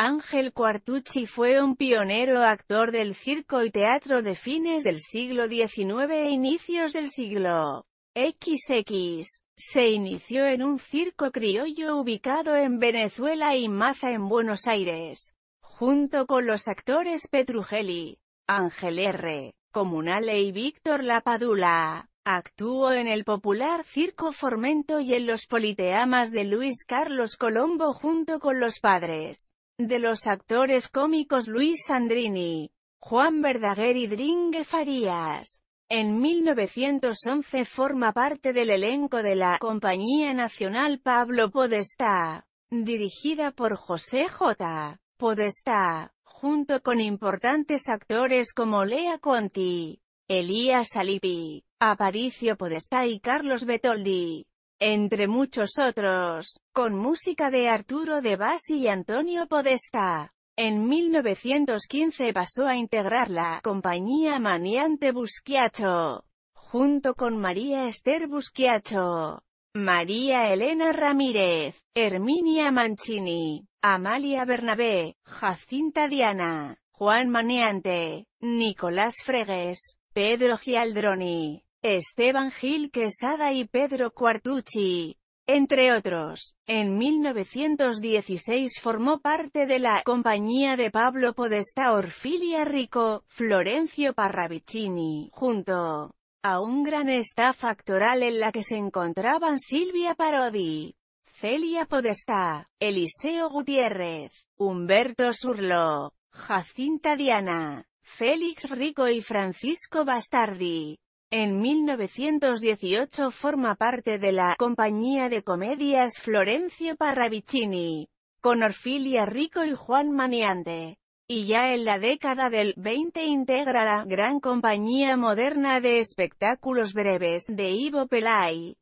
Ángel Cuartucci fue un pionero actor del circo y teatro de fines del siglo XIX e inicios del siglo XX. Se inició en un circo criollo ubicado en Venezuela y Maza en Buenos Aires, junto con los actores Petrugeli, Ángel R. Comunale y Víctor Lapadula. Actuó en el popular Circo Formento y en los Politeamas de Luis Carlos Colombo junto con los padres. De los actores cómicos Luis Sandrini, Juan Verdaguer y Dringue Farías. En 1911 forma parte del elenco de la Compañía Nacional Pablo Podestá, dirigida por José J. Podestá, junto con importantes actores como Lea Conti, Elías Alipi, Aparicio Podestá y Carlos Betoldi entre muchos otros, con música de Arturo de Basi y Antonio Podesta. En 1915 pasó a integrar la compañía Maniante Busquiacho, junto con María Esther Busquiacho, María Elena Ramírez, Herminia Mancini, Amalia Bernabé, Jacinta Diana, Juan Maniante, Nicolás Fregues, Pedro Gialdroni, Esteban Gil Quesada y Pedro Cuartucci, entre otros. En 1916 formó parte de la compañía de Pablo Podestá Orfilia Rico, Florencio Parravicini, junto a un gran staff actoral en la que se encontraban Silvia Parodi, Celia Podestá, Eliseo Gutiérrez, Humberto Surlo, Jacinta Diana, Félix Rico y Francisco Bastardi. En 1918 forma parte de la compañía de comedias Florencio Parravicini, con Orfilia Rico y Juan Maniante. Y ya en la década del 20 integra la gran compañía moderna de espectáculos breves de Ivo Pelay.